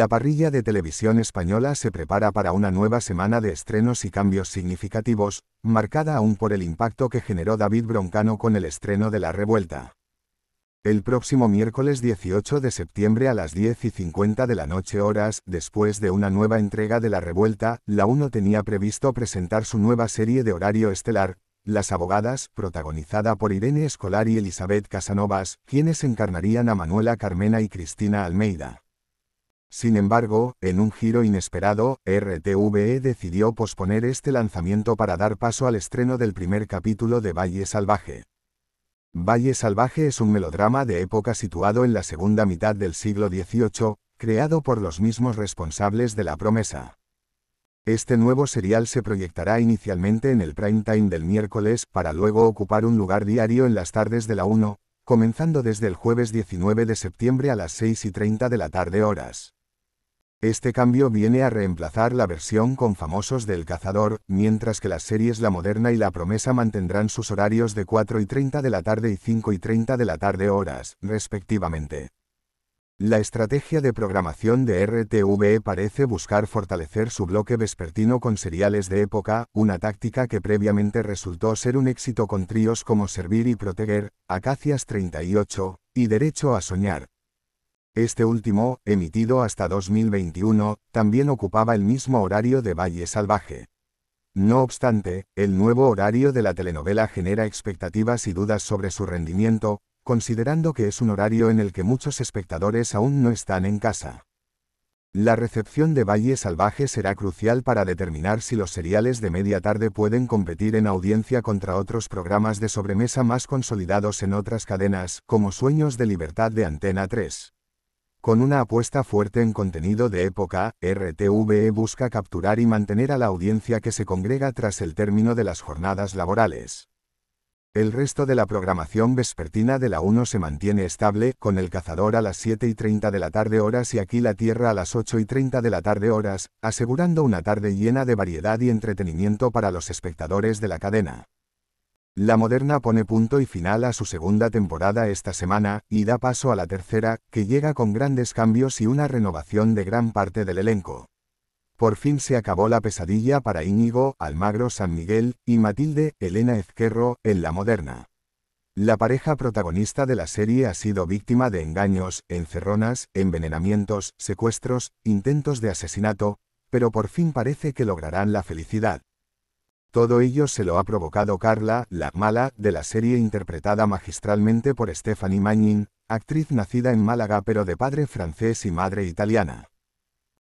La parrilla de televisión española se prepara para una nueva semana de estrenos y cambios significativos, marcada aún por el impacto que generó David Broncano con el estreno de La Revuelta. El próximo miércoles 18 de septiembre a las 10 y 50 de la noche horas, después de una nueva entrega de La Revuelta, la 1 tenía previsto presentar su nueva serie de horario estelar, las abogadas, protagonizada por Irene Escolar y Elizabeth Casanovas, quienes encarnarían a Manuela Carmena y Cristina Almeida. Sin embargo, en un giro inesperado, RTVE decidió posponer este lanzamiento para dar paso al estreno del primer capítulo de Valle Salvaje. Valle Salvaje es un melodrama de época situado en la segunda mitad del siglo XVIII, creado por los mismos responsables de La Promesa. Este nuevo serial se proyectará inicialmente en el prime time del miércoles, para luego ocupar un lugar diario en las tardes de la 1, comenzando desde el jueves 19 de septiembre a las 6 y 30 de la tarde horas. Este cambio viene a reemplazar la versión con famosos del cazador, mientras que las series La Moderna y La Promesa mantendrán sus horarios de 4 y 30 de la tarde y 5 y 30 de la tarde horas, respectivamente. La estrategia de programación de RTVE parece buscar fortalecer su bloque vespertino con seriales de época, una táctica que previamente resultó ser un éxito con tríos como Servir y Proteger, Acacias 38, y Derecho a Soñar, este último, emitido hasta 2021, también ocupaba el mismo horario de Valle Salvaje. No obstante, el nuevo horario de la telenovela genera expectativas y dudas sobre su rendimiento, considerando que es un horario en el que muchos espectadores aún no están en casa. La recepción de Valle Salvaje será crucial para determinar si los seriales de media tarde pueden competir en audiencia contra otros programas de sobremesa más consolidados en otras cadenas, como Sueños de Libertad de Antena 3. Con una apuesta fuerte en contenido de época, RTVE busca capturar y mantener a la audiencia que se congrega tras el término de las jornadas laborales. El resto de la programación vespertina de la 1 se mantiene estable, con El Cazador a las 7 y 30 de la tarde horas y Aquí la Tierra a las 8 y 30 de la tarde horas, asegurando una tarde llena de variedad y entretenimiento para los espectadores de la cadena. La Moderna pone punto y final a su segunda temporada esta semana, y da paso a la tercera, que llega con grandes cambios y una renovación de gran parte del elenco. Por fin se acabó la pesadilla para Íñigo, Almagro San Miguel, y Matilde, Elena Ezquerro, en La Moderna. La pareja protagonista de la serie ha sido víctima de engaños, encerronas, envenenamientos, secuestros, intentos de asesinato, pero por fin parece que lograrán la felicidad. Todo ello se lo ha provocado Carla, la mala, de la serie interpretada magistralmente por Stephanie Manning, actriz nacida en Málaga pero de padre francés y madre italiana.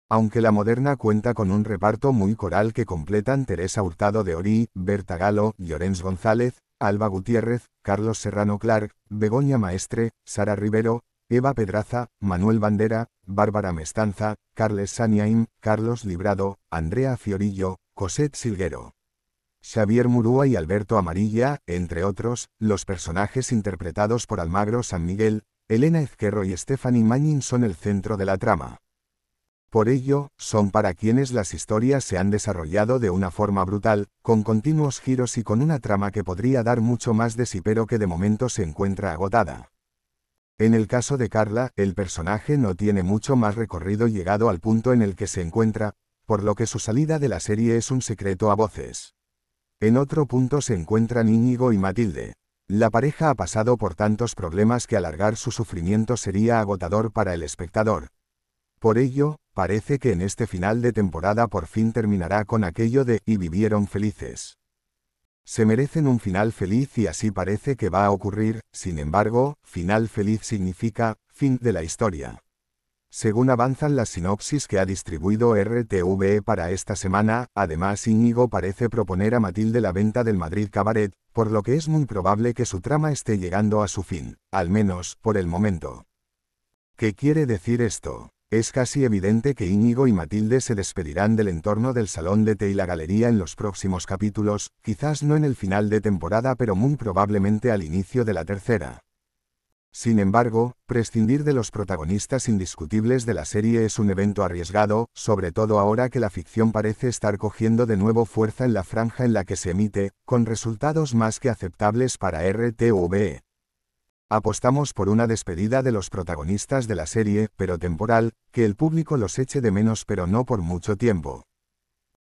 Aunque la moderna cuenta con un reparto muy coral que completan Teresa Hurtado de Ori, Berta Galo, Llorens González, Alba Gutiérrez, Carlos Serrano Clark, Begoña Maestre, Sara Rivero, Eva Pedraza, Manuel Bandera, Bárbara Mestanza, Carles Saniaim, Carlos Librado, Andrea Fiorillo, Cosette Silguero. Xavier Murúa y Alberto Amarilla, entre otros, los personajes interpretados por Almagro San Miguel, Elena Ezquerro y Stephanie Mañin son el centro de la trama. Por ello, son para quienes las historias se han desarrollado de una forma brutal, con continuos giros y con una trama que podría dar mucho más de sí pero que de momento se encuentra agotada. En el caso de Carla, el personaje no tiene mucho más recorrido llegado al punto en el que se encuentra, por lo que su salida de la serie es un secreto a voces. En otro punto se encuentran Íñigo y Matilde. La pareja ha pasado por tantos problemas que alargar su sufrimiento sería agotador para el espectador. Por ello, parece que en este final de temporada por fin terminará con aquello de y vivieron felices. Se merecen un final feliz y así parece que va a ocurrir, sin embargo, final feliz significa fin de la historia. Según avanzan las sinopsis que ha distribuido RTVE para esta semana, además Íñigo parece proponer a Matilde la venta del Madrid Cabaret, por lo que es muy probable que su trama esté llegando a su fin, al menos, por el momento. ¿Qué quiere decir esto? Es casi evidente que Íñigo y Matilde se despedirán del entorno del Salón de Té y la Galería en los próximos capítulos, quizás no en el final de temporada pero muy probablemente al inicio de la tercera. Sin embargo, prescindir de los protagonistas indiscutibles de la serie es un evento arriesgado, sobre todo ahora que la ficción parece estar cogiendo de nuevo fuerza en la franja en la que se emite, con resultados más que aceptables para RTV. Apostamos por una despedida de los protagonistas de la serie, pero temporal, que el público los eche de menos pero no por mucho tiempo.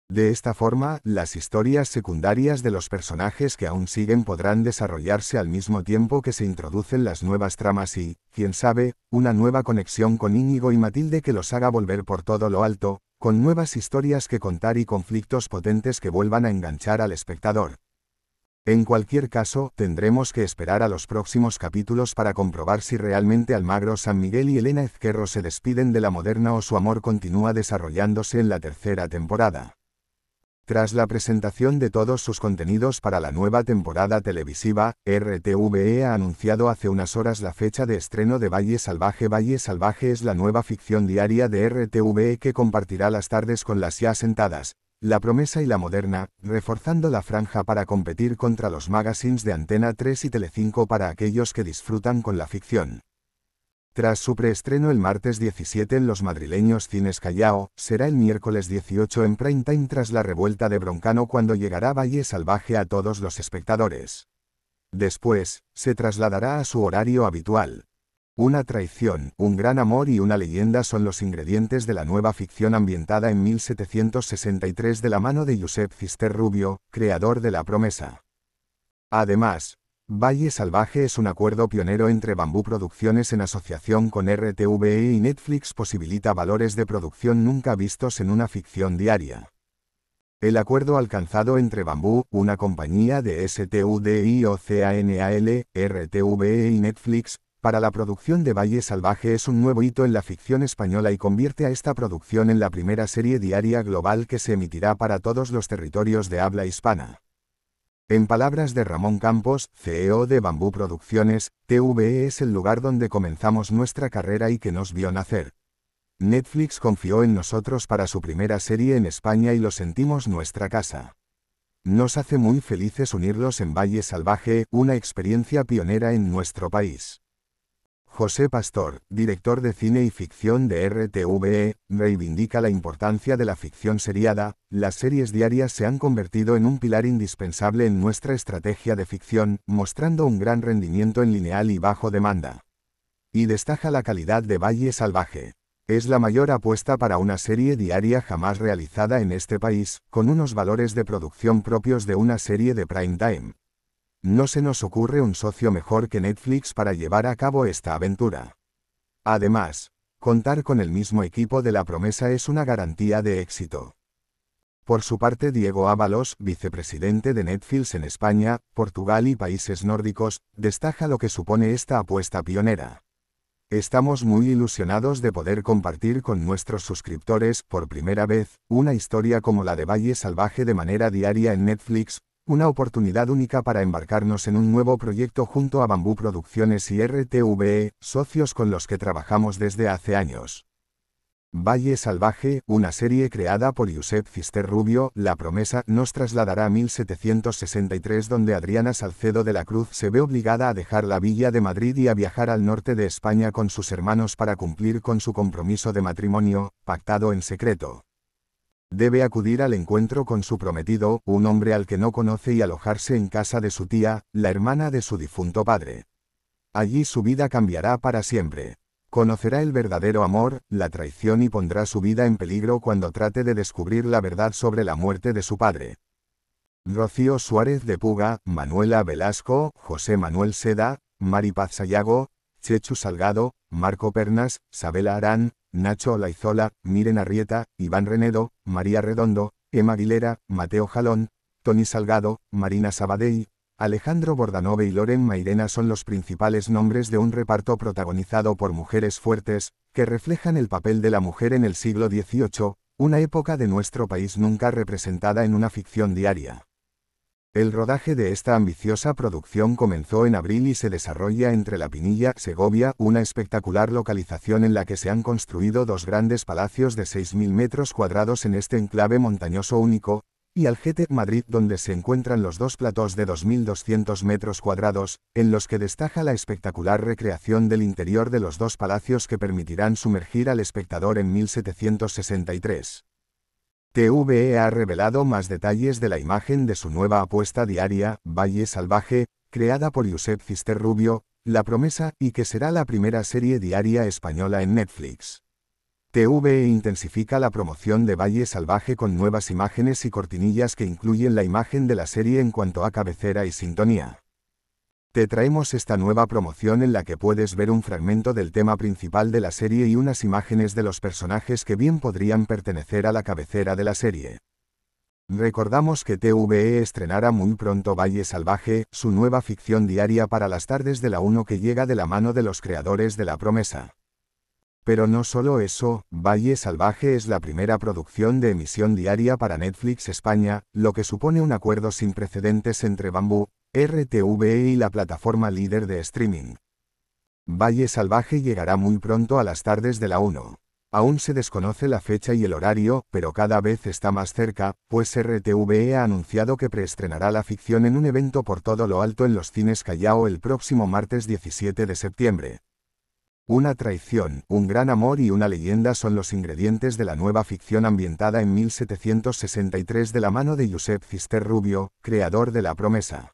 De esta forma, las historias secundarias de los personajes que aún siguen podrán desarrollarse al mismo tiempo que se introducen las nuevas tramas y, quién sabe, una nueva conexión con Íñigo y Matilde que los haga volver por todo lo alto, con nuevas historias que contar y conflictos potentes que vuelvan a enganchar al espectador. En cualquier caso, tendremos que esperar a los próximos capítulos para comprobar si realmente Almagro San Miguel y Elena Ezquerro se despiden de la moderna o su amor continúa desarrollándose en la tercera temporada. Tras la presentación de todos sus contenidos para la nueva temporada televisiva, RTVE ha anunciado hace unas horas la fecha de estreno de Valle Salvaje. Valle Salvaje es la nueva ficción diaria de RTVE que compartirá las tardes con las ya sentadas, La Promesa y La Moderna, reforzando la franja para competir contra los magazines de Antena 3 y Telecinco para aquellos que disfrutan con la ficción. Tras su preestreno el martes 17 en los madrileños Cines Callao, será el miércoles 18 en Primetime tras la revuelta de Broncano cuando llegará Valle Salvaje a todos los espectadores. Después, se trasladará a su horario habitual. Una traición, un gran amor y una leyenda son los ingredientes de la nueva ficción ambientada en 1763 de la mano de Josep Cister Rubio, creador de La Promesa. Además, Valle Salvaje es un acuerdo pionero entre Bambú Producciones en asociación con RTVE y Netflix posibilita valores de producción nunca vistos en una ficción diaria. El acuerdo alcanzado entre Bambú, una compañía de STUDI o CANAL, RTVE y Netflix, para la producción de Valle Salvaje es un nuevo hito en la ficción española y convierte a esta producción en la primera serie diaria global que se emitirá para todos los territorios de habla hispana. En palabras de Ramón Campos, CEO de Bambú Producciones, TVE es el lugar donde comenzamos nuestra carrera y que nos vio nacer. Netflix confió en nosotros para su primera serie en España y lo sentimos nuestra casa. Nos hace muy felices unirlos en Valle Salvaje, una experiencia pionera en nuestro país. José Pastor, director de cine y ficción de RTVE, reivindica la importancia de la ficción seriada. Las series diarias se han convertido en un pilar indispensable en nuestra estrategia de ficción, mostrando un gran rendimiento en lineal y bajo demanda. Y destaca la calidad de Valle Salvaje. Es la mayor apuesta para una serie diaria jamás realizada en este país, con unos valores de producción propios de una serie de prime time, no se nos ocurre un socio mejor que Netflix para llevar a cabo esta aventura. Además, contar con el mismo equipo de la promesa es una garantía de éxito. Por su parte, Diego Ábalos, vicepresidente de Netflix en España, Portugal y países nórdicos, destaca lo que supone esta apuesta pionera. Estamos muy ilusionados de poder compartir con nuestros suscriptores, por primera vez, una historia como la de Valle Salvaje de manera diaria en Netflix, una oportunidad única para embarcarnos en un nuevo proyecto junto a Bambú Producciones y RTVE, socios con los que trabajamos desde hace años. Valle Salvaje, una serie creada por Josep Cister Rubio, La Promesa, nos trasladará a 1763 donde Adriana Salcedo de la Cruz se ve obligada a dejar la villa de Madrid y a viajar al norte de España con sus hermanos para cumplir con su compromiso de matrimonio, pactado en secreto. Debe acudir al encuentro con su prometido, un hombre al que no conoce y alojarse en casa de su tía, la hermana de su difunto padre. Allí su vida cambiará para siempre. Conocerá el verdadero amor, la traición y pondrá su vida en peligro cuando trate de descubrir la verdad sobre la muerte de su padre. Rocío Suárez de Puga, Manuela Velasco, José Manuel Seda, Maripaz Sayago, Chechu Salgado, Marco Pernas, Sabela Arán, Nacho Olaizola, Miren Arrieta, Iván Renedo, María Redondo, Emma Aguilera, Mateo Jalón, Tony Salgado, Marina Sabadell, Alejandro Bordanove y Loren Mairena son los principales nombres de un reparto protagonizado por mujeres fuertes, que reflejan el papel de la mujer en el siglo XVIII, una época de nuestro país nunca representada en una ficción diaria. El rodaje de esta ambiciosa producción comenzó en abril y se desarrolla entre La Pinilla, Segovia, una espectacular localización en la que se han construido dos grandes palacios de 6.000 metros cuadrados en este enclave montañoso único, y Algete, Madrid, donde se encuentran los dos platós de 2.200 metros cuadrados, en los que destaca la espectacular recreación del interior de los dos palacios que permitirán sumergir al espectador en 1763. TVE ha revelado más detalles de la imagen de su nueva apuesta diaria, Valle Salvaje, creada por Josep Cister Rubio, La Promesa, y que será la primera serie diaria española en Netflix. TVE intensifica la promoción de Valle Salvaje con nuevas imágenes y cortinillas que incluyen la imagen de la serie en cuanto a cabecera y sintonía. Te traemos esta nueva promoción en la que puedes ver un fragmento del tema principal de la serie y unas imágenes de los personajes que bien podrían pertenecer a la cabecera de la serie. Recordamos que TVE estrenará muy pronto Valle Salvaje, su nueva ficción diaria para las tardes de la 1 que llega de la mano de los creadores de La Promesa. Pero no solo eso, Valle Salvaje es la primera producción de emisión diaria para Netflix España, lo que supone un acuerdo sin precedentes entre Bambú, RTVE y la plataforma líder de streaming. Valle Salvaje llegará muy pronto a las tardes de la 1. Aún se desconoce la fecha y el horario, pero cada vez está más cerca, pues RTVE ha anunciado que preestrenará la ficción en un evento por todo lo alto en los cines Callao el próximo martes 17 de septiembre. Una traición, un gran amor y una leyenda son los ingredientes de la nueva ficción ambientada en 1763 de la mano de Josep Cister Rubio, creador de La Promesa.